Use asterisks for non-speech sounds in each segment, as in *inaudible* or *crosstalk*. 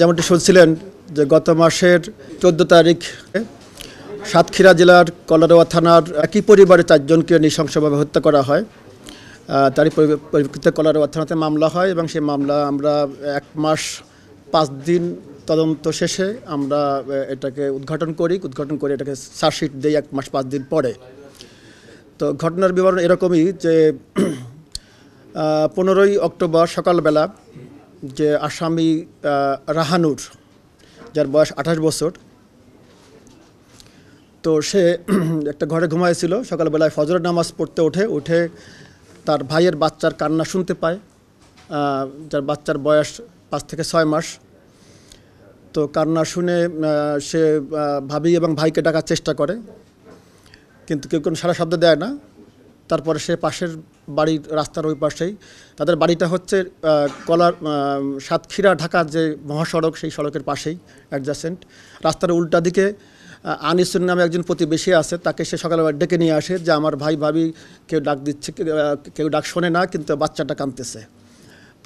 যেমনটি শুনছিলেন যে গত মাসের চোদ্দ তারিখ সাতক্ষীরা জেলার কলারোয়া থানার একই পরিবারের চারজনকে নৃশংসভাবে হত্যা করা হয় তারই পরিপ্রেক্ষিতে কলারোয়া থানাতে মামলা হয় এবং সেই মামলা আমরা এক মাস পাঁচ দিন তদন্ত শেষে আমরা এটাকে উদ্ঘাটন করি উদ্ঘাটন করে এটাকে চার্জশিট দিই এক মাস পাঁচ দিন পরে তো ঘটনার বিবরণ এরকমই যে *clears throat* পনেরোই অক্টোবর সকালবেলা যে আসামি রাহানুর যার বয়স আঠাশ বছর তো সে *clears throat* একটা ঘরে ঘুমাইছিল সকালবেলায় ফজর নামাজ পড়তে ওঠে উঠে তার ভাইয়ের বাচ্চার কান্না শুনতে পায় যার বাচ্চার বয়স পাঁচ থেকে ছয় মাস তো কান্না শুনে সে ভাবি এবং ভাইকে ডাকার চেষ্টা করে কিন্তু কেউ কোনো সারা শব্দ দেয় না তারপরে সে পাশের বাড়ির রাস্তার ওই পাশেই তাদের বাড়িটা হচ্ছে কলার সাতক্ষীরা ঢাকার যে মহাসড়ক সেই সড়কের পাশেই অ্যাডজাসেন্ট রাস্তার উল্টা দিকে আনিসুর নামে একজন প্রতিবেশী আছে তাকে সে সকালবেলা ডেকে নিয়ে আসে যে আমার ভাই ভাবি কেউ ডাক দিচ্ছে কেউ ডাক শোনে না কিন্তু বাচ্চাটা কাঁদতেছে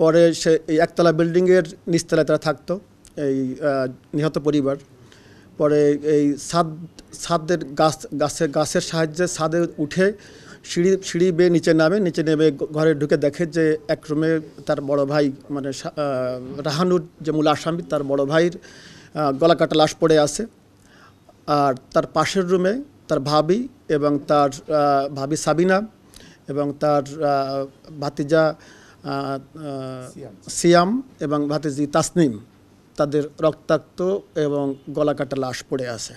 পরে সে এই একতলা বিল্ডিংয়ের নিচতলায় তারা থাকতো এই নিহত পরিবার পরে এই সাদ সাদের গাছ গাছের গাছের সাহায্যে ছাদে উঠে সিঁড়ি সিঁড়ি বেয়ে নিচে নামে নিচে নেমে ঘরে ঢুকে দেখে যে এক রুমে তার বড় ভাই মানে রাহানুর যে মূল আসামি তার বড় ভাইয়ের গলা কাটা লাশ পড়ে আছে আর তার পাশের রুমে তার ভাবি এবং তার ভাবি সাবিনা এবং তার ভাতিজা সিয়াম এবং ভাতিজি তাসনিম তাদের রক্তাক্ত এবং গলা কাটা লাশ পড়ে আছে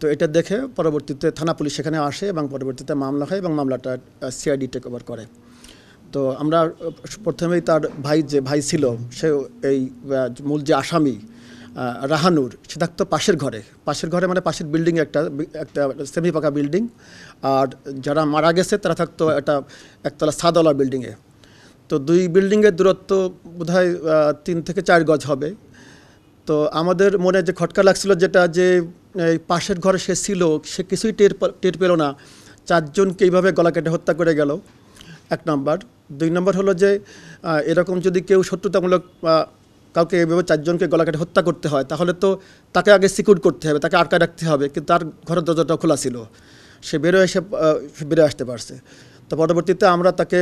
তো এটা দেখে পরবর্তীতে থানা পুলিশ সেখানে আসে এবং পরবর্তীতে মামলা হয় এবং মামলাটা সিআইডি টেক ওভার করে তো আমরা প্রথমেই তার ভাই যে ভাই ছিল সে এই মূল যে আসামি রাহানুর সে থাকতো পাশের ঘরে পাশের ঘরে মানে পাশের বিল্ডিং একটা একটা সেমি পাকা বিল্ডিং আর যারা মারা গেছে তারা থাকতো একটা একতলা সাদওয়ালা বিল্ডিংয়ে তো দুই বিল্ডিংয়ের দূরত্ব বোধহয় তিন থেকে চার গজ হবে তো আমাদের মনে যে খটকা লাগছিল যেটা যে পাশের ঘরে সে ছিল সে কিছুই টের টের পেল না চারজনকে এইভাবে গলা কেটে হত্যা করে গেল এক নম্বর দুই নম্বর হলো যে এরকম যদি কেউ শত্রুতামূলক কাউকে এভাবে চারজনকে গলা কেটে হত্যা করতে হয় তাহলে তো তাকে আগে সিকিউর করতে হবে তাকে আটকা রাখতে হবে কিন্তু তার ঘরের দরজাটা খোলা ছিল সে বেরোয় এসে বেরোয় আসতে পারছে তো পরবর্তীতে আমরা তাকে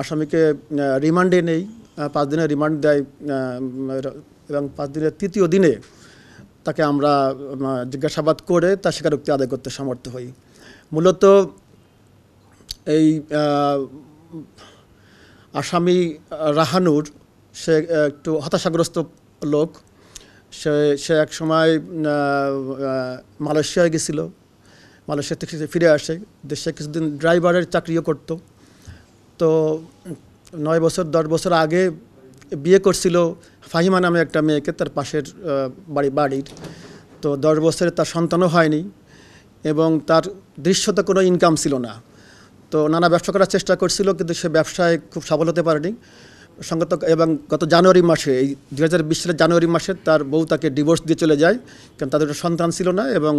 আসামিকে রিমান্ডে নেই পাঁচ দিনের রিমান্ড দেয় এবং পাঁচ দিনের তৃতীয় দিনে তাকে আমরা জিজ্ঞাসাবাদ করে তার স্বীকারোক্তি আদায় করতে সমর্থ হই মূলত এই আসামি রাহানুর সে একটু হতাশাগ্রস্ত লোক সে সে এক সময় মালয়েশিয়ায় গেছিল মালয়েশিয়া থেকে ফিরে আসে দেশে কিছুদিন ড্রাইভারের চাকরিও করত তো নয় বছর দশ বছর আগে বিয়ে করছিল ফাহিমা নামে একটা মেয়েকে তার পাশের বাড়ি বাড়ির তো দশ বছরে তার সন্তানও হয়নি এবং তার দৃশ্যতে কোনো ইনকাম ছিল না তো নানা ব্যবসা করার চেষ্টা করছিল কিন্তু সে ব্যবসায় খুব সফল হতে পারেনি সঙ্গত এবং গত জানুয়ারি মাসে এই দু হাজার সালের জানুয়ারি মাসে তার বউ তাকে ডিভোর্স দিয়ে চলে যায় কারণ তাদের সন্তান ছিল না এবং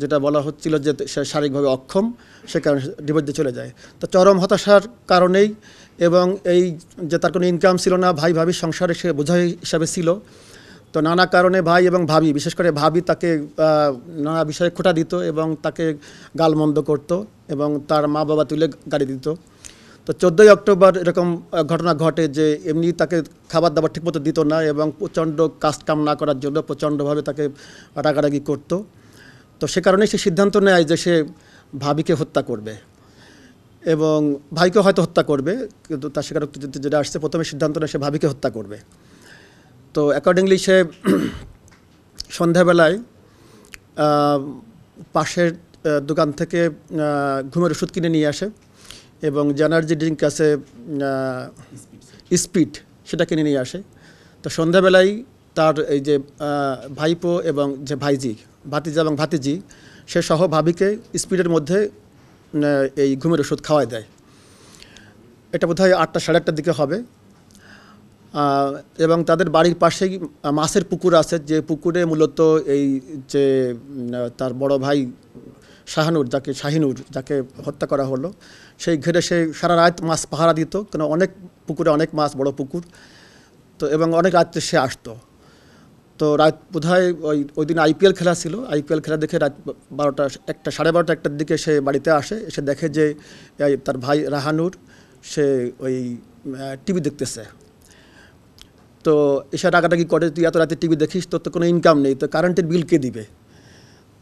যেটা বলা হচ্ছিল যে সে শারীরিকভাবে অক্ষম সে কারণে ডিভোর্স দিয়ে চলে যায় তো চরম হতাশার কারণেই এবং এই যে তার কোনো ইনকাম ছিল না ভাই ভাবি সংসারে সে বোঝা হিসাবে ছিল তো নানা কারণে ভাই এবং ভাবি বিশেষ করে ভাবি তাকে নানা বিষয়ে খোটা দিত এবং তাকে গালমন্দ করত এবং তার মা বাবা তুলে গাড়ি দিত তো চোদ্দোই অক্টোবর এরকম ঘটনা ঘটে যে এমনি তাকে খাবার দাবার ঠিকমতো দিত না এবং প্রচণ্ড কাজকাম না করার জন্য প্রচণ্ডভাবে তাকে রাগারাগি করত তো সে কারণে সে সিদ্ধান্ত নেয় যে সে ভাবিকে হত্যা করবে এবং ভাইকে হয়তো হত্যা করবে কিন্তু তার স্বীকারোক্ত যেটা আসছে প্রথমে সিদ্ধান্ত নেয় সে ভাবিকে হত্যা করবে তো অ্যাকর্ডিংলি সে *clears throat* সন্ধ্যাবেলায় পাশের দোকান থেকে ঘুমের ওষুধ কিনে নিয়ে আসে এবং জেনার্জি ড্রিঙ্ক আছে স্পিড সেটা কিনে নিয়ে আসে তো সন্ধ্যাবেলায় তার এই যে ভাইপো এবং যে ভাইজি ভাতিজা এবং ভাতিজি সে সহ ভাবিকে স্পিডের মধ্যে এই ঘুমের ওষুধ খাওয়াই দেয় এটা বোধ হয় আটটা সাড়ে আটটার দিকে হবে এবং তাদের বাড়ির পাশেই মাছের পুকুর আছে যে পুকুরে মূলত এই যে তার বড় ভাই শাহানুর যাকে শাহিনুর যাকে হত্যা করা হলো সেই ঘেরে সে সারা রাত মাছ পাহারা দিত কেন অনেক পুকুরে অনেক মাছ বড় পুকুর তো এবং অনেক রাত্রে সে আসতো তো রাত বোধহয় ওই ওই দিন আইপিএল খেলা ছিল আইপিএল খেলা দেখে রাত বারোটা একটা সাড়ে বারোটা একটার দিকে সে বাড়িতে আসে এসে দেখে যে তার ভাই রাহানুর সে ওই টিভি দেখতেছে তো এসে কি করে তুই এত রাতে টিভি দেখিস তোর তো কোনো ইনকাম নেই তো কারেন্টের বিল কে দিবে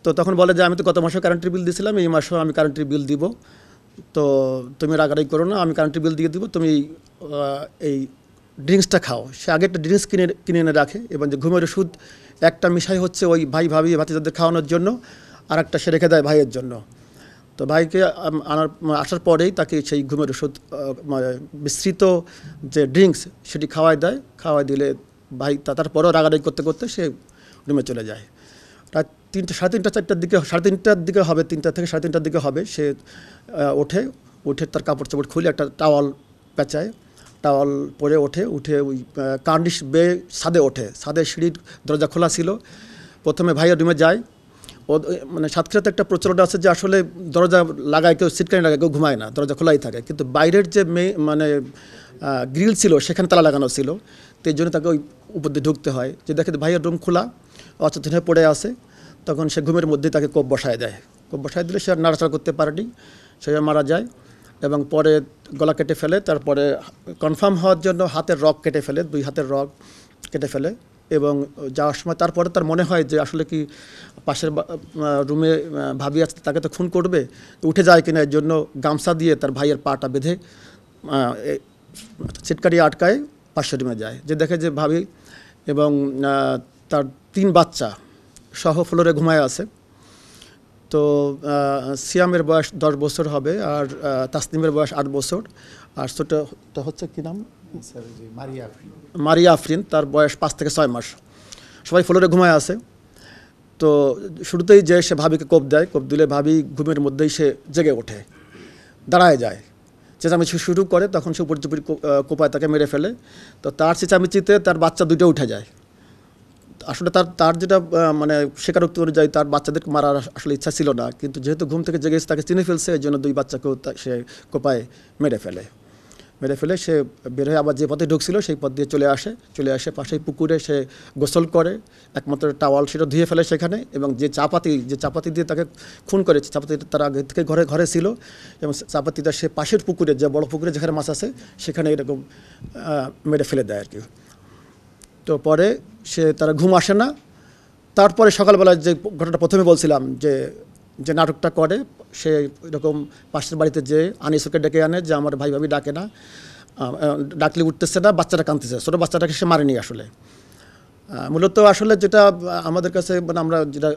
তো তখন বলে যে আমি তো গত মাসে কারেন্টের বিল দিয়েছিলাম এই মাসেও আমি কারেন্টের বিল দিব তো তুমি রাগারাগি করো না আমি কারেন্টের বিল দিয়ে দিব তুমি এই ড্রিঙ্কসটা খাও সে আগে একটা ড্রিঙ্কস কিনে কিনে এনে রাখে এবং যে ঘুমের ওষুধ একটা মিশাই হচ্ছে ওই ভাই ভাবি ভাতিদাদের খাওয়ানোর জন্য আর একটা সে রেখে দেয় ভাইয়ের জন্য তো ভাইকে আনার আসার পরেই তাকে সেই ঘুমের ওষুধ বিস্তৃত মানে যে ড্রিঙ্কস সেটি খাওয়াই দেয় খাওয়াই দিলে ভাই তারপরেও রাগারাগি করতে করতে সে রুমে চলে যায় রাত তিনটা সাড়ে তিনটা চারটার দিকে সাড়ে তিনটার দিকে হবে তিনটা থেকে সাড়ে তিনটার দিকে হবে সে ওঠে উঠে তার কাপড় চাপড় খুলে একটা টাওয়াল পেঁচায় টাওয়াল পরে ওঠে উঠে ওই কার্ডিশ বে সাদে ওঠে সাদে সিঁড়ির দরজা খোলা ছিল প্রথমে ভাইয়ের রুমে যায় ও মানে সাতক্ষীরাতে একটা প্রচলন আছে যে আসলে দরজা লাগায় কেউ সিটকানি লাগায় কেউ ঘুমায় না দরজা খোলাই থাকে কিন্তু বাইরের যে মে মানে গ্রিল ছিল সেখানে তালা লাগানো ছিল তো জন্য তাকে ওই উপর দিয়ে ঢুকতে হয় যে দেখে ভাইয়ের রুম খোলা অচেতন হয়ে পড়ে আসে তখন সে ঘুমের মধ্যে তাকে কোপ বসায় দেয় কোপ বসায় দিলে সে আর নাড়াচাড়া করতে পারেনি সে মারা যায় এবং পরে গলা কেটে ফেলে তারপরে কনফার্ম হওয়ার জন্য হাতের রগ কেটে ফেলে দুই হাতের রগ কেটে ফেলে এবং যাওয়ার সময় তারপরে তার মনে হয় যে আসলে কি পাশের রুমে ভাবি আছে তাকে তো খুন করবে উঠে যায় কিনা এর জন্য গামছা দিয়ে তার ভাইয়ের পাটা বেঁধে ছিটকাটি আটকায় পাশের রুমে যায় যে দেখে যে ভাবি এবং তার তিন বাচ্চা সহ ফ্লোরে ঘুমায় আছে তো সিয়ামের বয়স দশ বছর হবে আর তাসনিমের বয়স আট বছর আর তো হচ্ছে কী নাম মারিয়া আফরিন তার বয়স পাঁচ থেকে ছয় মাস সবাই ফ্লোরে ঘুমায় আছে তো শুরুতেই যে সে ভাবিকে কোপ দেয় কোপ দিলে ভাবি ঘুমের মধ্যেই সে জেগে ওঠে দাঁড়ায় যায় চেঁচামেচি শুরু করে তখন সে উপর্যুপরি কোপায় তাকে মেরে ফেলে তো তার চেঁচামেচিতে তার বাচ্চা দুটো উঠে যায় আসলে তার তার যেটা মানে স্বীকারোক্তি অনুযায়ী তার বাচ্চাদেরকে মারার আসলে ইচ্ছা ছিল না কিন্তু যেহেতু ঘুম থেকে জেগেছে তাকে চিনে ফেলছে এই জন্য দুই বাচ্চাকেও সে কোপায় মেরে ফেলে মেরে ফেলে সে বের হয়ে আবার যে পথে ঢুকছিল সেই পথ দিয়ে চলে আসে চলে আসে পাশেই পুকুরে সে গোসল করে একমাত্র টাওয়াল সেটা ধুয়ে ফেলে সেখানে এবং যে চাপাতি যে চাপাতি দিয়ে তাকে খুন করেছে চাপাতি তার আগে থেকে ঘরে ঘরে ছিল এবং চাপাতিটা সে পাশের পুকুরে যে বড় পুকুরে যেখানে মাছ আছে সেখানে এরকম মেরে ফেলে দেয় আর কি তো পরে সে তারা ঘুম আসে না তারপরে সকালবেলা যে ঘটনাটা প্রথমে বলছিলাম যে যে নাটকটা করে সে এরকম পাশের বাড়িতে যে আনিসুকে ডেকে আনে যে আমার ভাই ভাবি ডাকে না ডাকলে উঠতেছে না বাচ্চাটা কাঁদতেছে ছোটো বাচ্চাটাকে সে মারেনি আসলে মূলত আসলে যেটা আমাদের কাছে মানে আমরা যেটা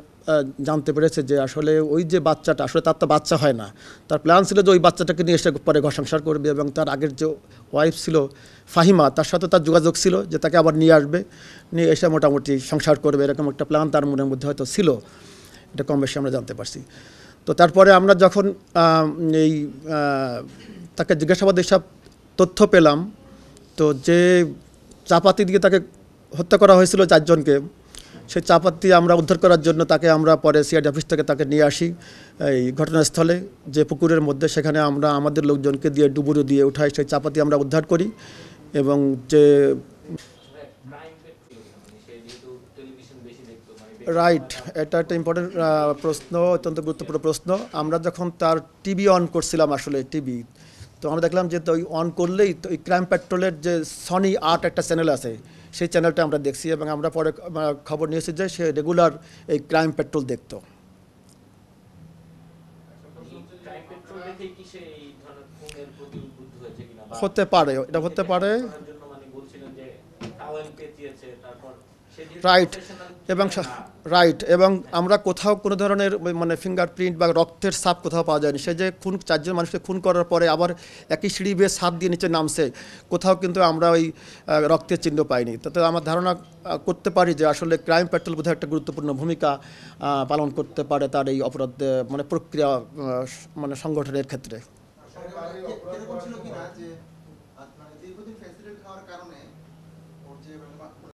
জানতে পেরেছে যে আসলে ওই যে বাচ্চাটা আসলে তার তো বাচ্চা হয় না তার প্ল্যান ছিল যে ওই বাচ্চাটাকে নিয়ে এসে পরে ঘর সংসার করবে এবং তার আগের যে ওয়াইফ ছিল ফাহিমা তার সাথে তার যোগাযোগ ছিল যে তাকে আবার নিয়ে আসবে নিয়ে এসে মোটামুটি সংসার করবে এরকম একটা প্ল্যান তার মনের মধ্যে হয়তো ছিল এটা কম বেশি আমরা জানতে পারছি তো তারপরে আমরা যখন এই তাকে জিজ্ঞাসাবাদ এসব তথ্য পেলাম তো যে চাপাতি দিয়ে তাকে হত্যা করা হয়েছিল চারজনকে সেই চাপাতি আমরা উদ্ধার করার জন্য তাকে আমরা পরে সিআইডি অফিস থেকে তাকে নিয়ে আসি এই ঘটনাস্থলে যে পুকুরের মধ্যে সেখানে আমরা আমাদের লোকজনকে দিয়ে ডুবুরু দিয়ে উঠাই সেই চাপাতি আমরা উদ্ধার করি এবং যে রাইট এটা একটা ইম্পর্টেন্ট প্রশ্ন অত্যন্ত গুরুত্বপূর্ণ প্রশ্ন আমরা যখন তার টিভি অন করছিলাম আসলে টিভি তো আমরা দেখলাম যে তো অন করলেই তো ওই ক্রাইম পেট্রোলের যে সনি আর্ট একটা চ্যানেল আছে সেই চ্যানেলটা আমরা দেখছি এবং আমরা পরে খবর নিয়েছি যে সে রেগুলার এই ক্রাইম পেট্রোল দেখত হতে পারে এটা হতে পারে রাইট এবং রাইট এবং আমরা কোথাও কোনো ধরনের মানে ফিঙ্গারপ্রিন্ট বা রক্তের সাপ কোথাও পাওয়া যায়নি সে যে খুন চারজন মানুষকে খুন করার পরে আবার একই সিঁড়ি বেয়ে সাপ দিয়ে নিচে নামছে কোথাও কিন্তু আমরা ওই রক্তের চিহ্ন পাইনি তাতে আমার ধারণা করতে পারি যে আসলে ক্রাইম পেট্রোল বোধহয় একটা গুরুত্বপূর্ণ ভূমিকা পালন করতে পারে তার এই অপরাধ মানে প্রক্রিয়া মানে সংগঠনের ক্ষেত্রে